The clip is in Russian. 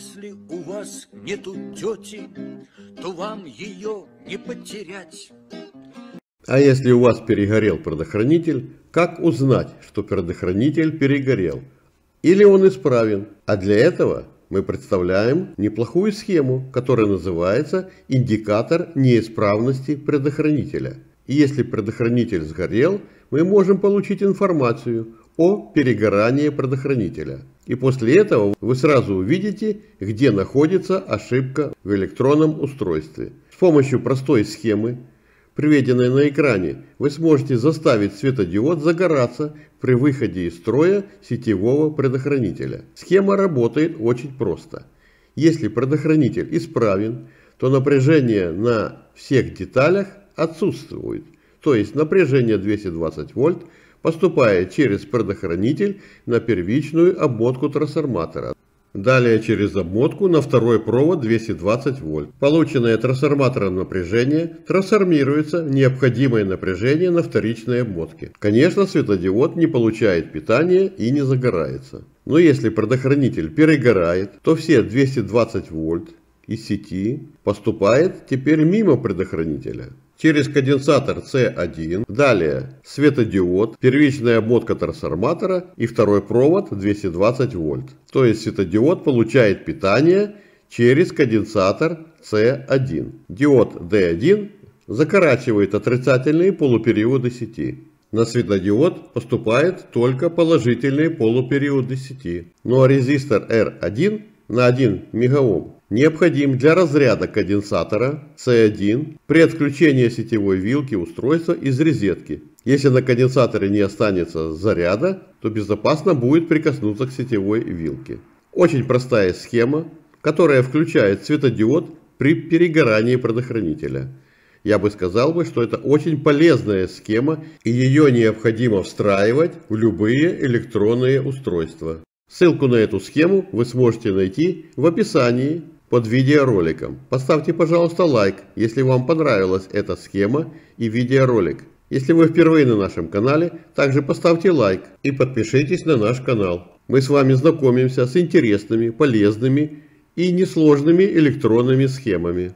если у вас нету тети, то вам ее не потерять. А если у вас перегорел предохранитель, как узнать, что предохранитель перегорел? Или он исправен? А для этого мы представляем неплохую схему, которая называется индикатор неисправности предохранителя. И если предохранитель сгорел, мы можем получить информацию о перегорании предохранителя. И после этого вы сразу увидите, где находится ошибка в электронном устройстве. С помощью простой схемы, приведенной на экране, вы сможете заставить светодиод загораться при выходе из строя сетевого предохранителя. Схема работает очень просто. Если предохранитель исправен, то напряжение на всех деталях отсутствует, то есть напряжение 220 вольт поступая через предохранитель на первичную обмотку трансформатора. Далее через обмотку на второй провод 220 вольт. Полученное трансформатором напряжение трансформируется в необходимое напряжение на вторичной обмотке. Конечно, светодиод не получает питания и не загорается. Но если предохранитель перегорает, то все 220 вольт из сети поступает теперь мимо предохранителя через конденсатор C1, далее светодиод, первичная обмотка трансформатора и второй провод 220 вольт. То есть светодиод получает питание через конденсатор C1. Диод D1 закорачивает отрицательные полупериоды сети. На светодиод поступает только положительные полупериоды сети, ну а резистор R1 на 1 мегаом необходим для разряда конденсатора C1 при отключении сетевой вилки устройства из розетки. Если на конденсаторе не останется заряда, то безопасно будет прикоснуться к сетевой вилке. Очень простая схема, которая включает светодиод при перегорании предохранителя. Я бы сказал бы, что это очень полезная схема и ее необходимо встраивать в любые электронные устройства. Ссылку на эту схему вы сможете найти в описании под видеороликом. Поставьте, пожалуйста, лайк, если вам понравилась эта схема и видеоролик. Если вы впервые на нашем канале, также поставьте лайк и подпишитесь на наш канал. Мы с вами знакомимся с интересными, полезными и несложными электронными схемами.